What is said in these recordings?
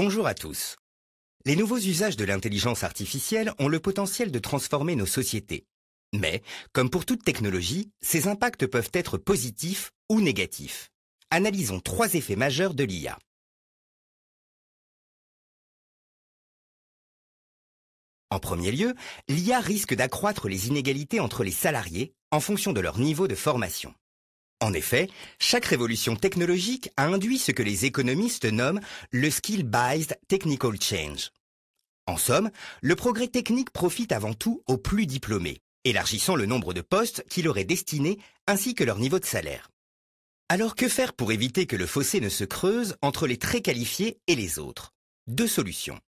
Bonjour à tous. Les nouveaux usages de l'intelligence artificielle ont le potentiel de transformer nos sociétés. Mais, comme pour toute technologie, ces impacts peuvent être positifs ou négatifs. Analysons trois effets majeurs de l'IA. En premier lieu, l'IA risque d'accroître les inégalités entre les salariés en fonction de leur niveau de formation. En effet, chaque révolution technologique a induit ce que les économistes nomment le skill-based technical change. En somme, le progrès technique profite avant tout aux plus diplômés, élargissant le nombre de postes qui leur destinés ainsi que leur niveau de salaire. Alors que faire pour éviter que le fossé ne se creuse entre les très qualifiés et les autres Deux solutions.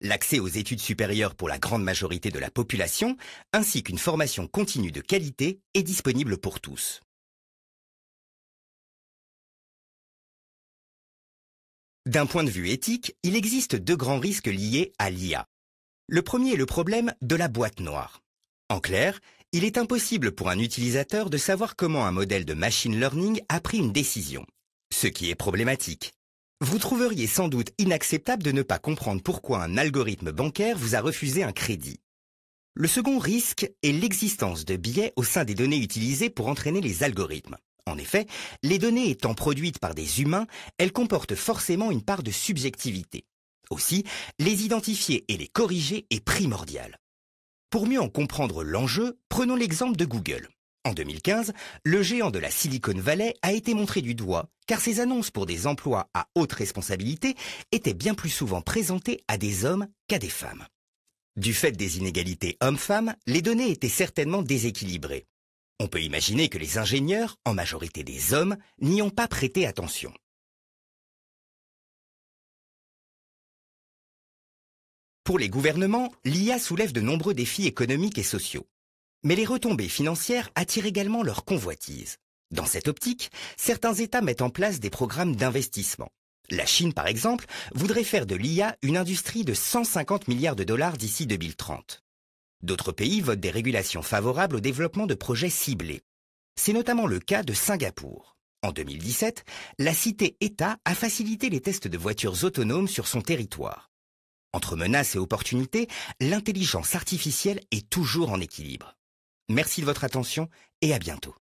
L'accès aux études supérieures pour la grande majorité de la population, ainsi qu'une formation continue de qualité est disponible pour tous. D'un point de vue éthique, il existe deux grands risques liés à l'IA. Le premier est le problème de la boîte noire. En clair, il est impossible pour un utilisateur de savoir comment un modèle de machine learning a pris une décision, ce qui est problématique. Vous trouveriez sans doute inacceptable de ne pas comprendre pourquoi un algorithme bancaire vous a refusé un crédit. Le second risque est l'existence de biais au sein des données utilisées pour entraîner les algorithmes. En effet, les données étant produites par des humains, elles comportent forcément une part de subjectivité. Aussi, les identifier et les corriger est primordial. Pour mieux en comprendre l'enjeu, prenons l'exemple de Google. En 2015, le géant de la Silicon Valley a été montré du doigt car ses annonces pour des emplois à haute responsabilité étaient bien plus souvent présentées à des hommes qu'à des femmes. Du fait des inégalités hommes-femmes, les données étaient certainement déséquilibrées. On peut imaginer que les ingénieurs, en majorité des hommes, n'y ont pas prêté attention. Pour les gouvernements, l'IA soulève de nombreux défis économiques et sociaux. Mais les retombées financières attirent également leur convoitise. Dans cette optique, certains États mettent en place des programmes d'investissement. La Chine, par exemple, voudrait faire de l'IA une industrie de 150 milliards de dollars d'ici 2030. D'autres pays votent des régulations favorables au développement de projets ciblés. C'est notamment le cas de Singapour. En 2017, la cité-État a facilité les tests de voitures autonomes sur son territoire. Entre menaces et opportunités, l'intelligence artificielle est toujours en équilibre. Merci de votre attention et à bientôt.